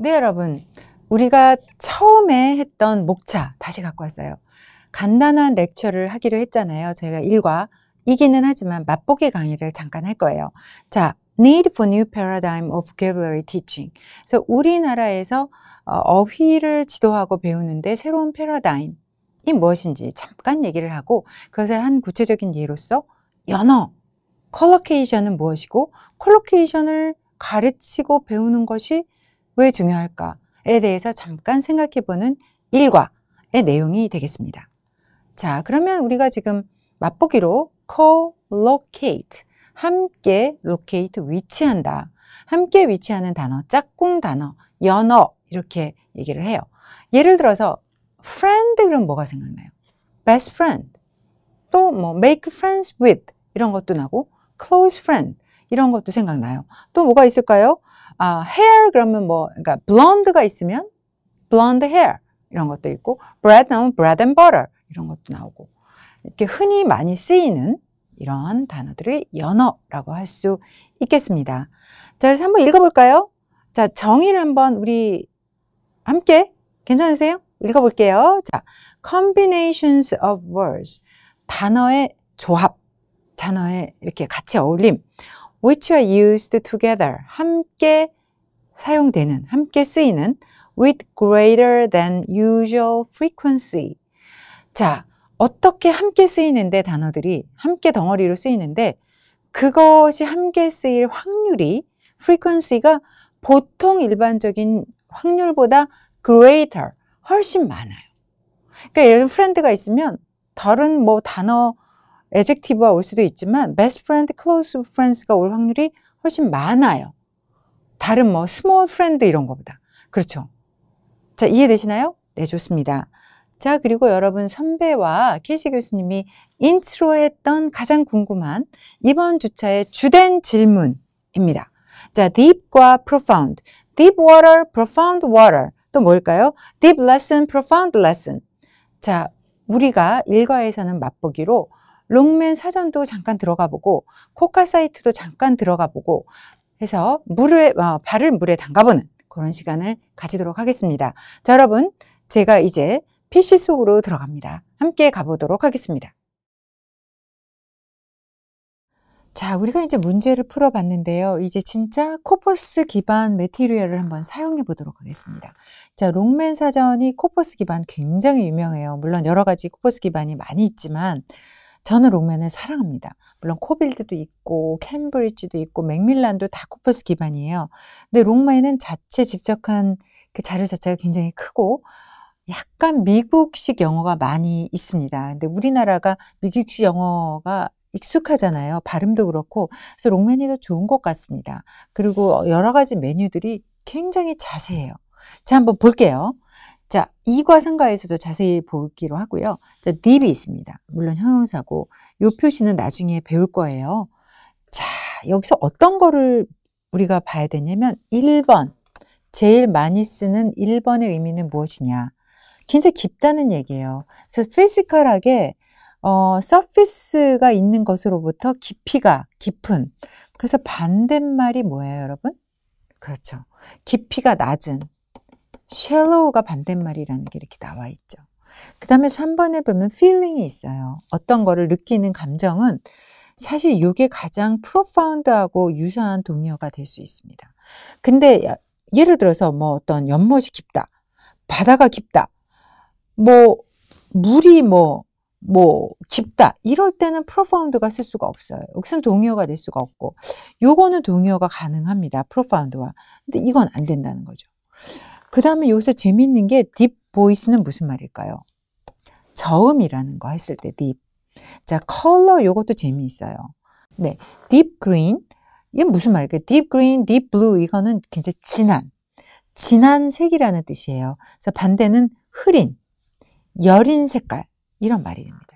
네, 여러분. 우리가 처음에 했던 목차 다시 갖고 왔어요. 간단한 렉처를 하기로 했잖아요. 저희가 일과 이기는 하지만 맛보기 강의를 잠깐 할 거예요. 자, need for new paradigm of vocabulary teaching. 그래서 우리나라에서 어, 어휘를 지도하고 배우는데 새로운 패러다임이 무엇인지 잠깐 얘기를 하고 그것의 한 구체적인 예로서 연어, 컬러케이션은 무엇이고 컬러케이션을 가르치고 배우는 것이 왜 중요할까에 대해서 잠깐 생각해보는 1과의 내용이 되겠습니다. 자, 그러면 우리가 지금 맛보기로 co-locate, 함께 locate, 위치한다. 함께 위치하는 단어, 짝꿍 단어, 연어 이렇게 얘기를 해요. 예를 들어서 friend 그럼 뭐가 생각나요? best friend, 또 뭐 make friends with 이런 것도 나고 close friend 이런 것도 생각나요. 또 뭐가 있을까요? 아, hair 그러면 뭐 그러니까 blonde가 있으면 blonde hair 이런 것도 있고 bread 나오면 bread and butter 이런 것도 나오고 이렇게 흔히 많이 쓰이는 이런 단어들을 연어라고 할 수 있겠습니다. 자, 그래서 한번 읽어볼까요? 자, 정의를 한번 우리 함께 괜찮으세요? 읽어볼게요. 자, combinations of words 단어의 조합, 단어의 이렇게 같이 어울림. which are used together, 함께 사용되는, 함께 쓰이는 with greater than usual frequency. 자, 어떻게 함께 쓰이는데 단어들이 함께 덩어리로 쓰이는데 그것이 함께 쓰일 확률이 frequency가 보통 일반적인 확률보다 greater 훨씬 많아요. 그러니까 예를 들면 f r 드가 있으면 다른 뭐 단어 adjective가 올 수도 있지만 best friend, close friends가 올 확률이 훨씬 많아요. 다른 뭐 small friend 이런 거보다. 그렇죠. 자, 이해되시나요? 네, 좋습니다. 자, 그리고 여러분 선배와 케이시 교수님이 인트로했던 가장 궁금한 이번 주차의 주된 질문입니다. 자, deep과 profound. deep water, profound water. 또 뭘까요? deep lesson, profound lesson. 자, 우리가 일과에서는 맛보기로 롱맨 사전도 잠깐 들어가 보고 코카 사이트도 잠깐 들어가 보고 해서 물을 어, 발을 물에 담가보는 그런 시간을 가지도록 하겠습니다. 자 여러분 제가 이제 PC 속으로 들어갑니다. 함께 가보도록 하겠습니다. 자, 우리가 이제 문제를 풀어봤는데요. 이제 진짜 코퍼스 기반 메티리얼을 한번 사용해 보도록 하겠습니다. 자, 롱맨 사전이 코퍼스 기반 굉장히 유명해요. 물론 여러 가지 코퍼스 기반이 많이 있지만 저는 롱맨을 사랑합니다. 물론 코빌드도 있고 캠브리지도 있고 맥밀란도 다 코퍼스 기반이에요. 근데 롱맨은 자체 집적한 그 자료 자체가 굉장히 크고 약간 미국식 영어가 많이 있습니다. 근데 우리나라가 미국식 영어가 익숙하잖아요. 발음도 그렇고. 그래서 롱맨이더 좋은 것 같습니다. 그리고 여러 가지 메뉴들이 굉장히 자세해요. 자, 한번 볼게요. 자, 이과 상가에서도 자세히 보기로 하고요. 자, 딥이 있습니다. 물론 형용사고 요 표시는 나중에 배울 거예요. 자, 여기서 어떤 거를 우리가 봐야 되냐면 1번. 제일 많이 쓰는 1번의 의미는 무엇이냐? 굉장히 깊다는 얘기예요. 그래서 피지컬하게 어, 서피스가 있는 것으로부터 깊이가 깊은. 그래서 반대말이 뭐예요, 여러분? 그렇죠. 깊이가 낮은. shallow가 반대말이라는 게 이렇게 나와 있죠. 그 다음에 3번에 보면 feeling이 있어요. 어떤 거를 느끼는 감정은 사실 이게 가장 프로파운드하고 유사한 동의어가 될 수 있습니다. 근데 예를 들어서 뭐 어떤 연못이 깊다, 바다가 깊다, 뭐 물이 뭐뭐 뭐 깊다 이럴 때는 프로파운드가 쓸 수가 없어요. 여기서는 동의어가 될 수가 없고 요거는 동의어가 가능합니다. 프로파운드와. 근데 이건 안 된다는 거죠. 그 다음에 여기서 재밌는 게 딥 보이스는 무슨 말일까요? 저음이라는 거 했을 때 딥. 자, 컬러 요것도 재미있어요. 네, 딥 그린. 이건 무슨 말일까요? 딥 그린, 딥 블루 이거는 굉장히 진한, 진한 색이라는 뜻이에요. 그래서 반대는 흐린, 여린 색깔 이런 말입니다.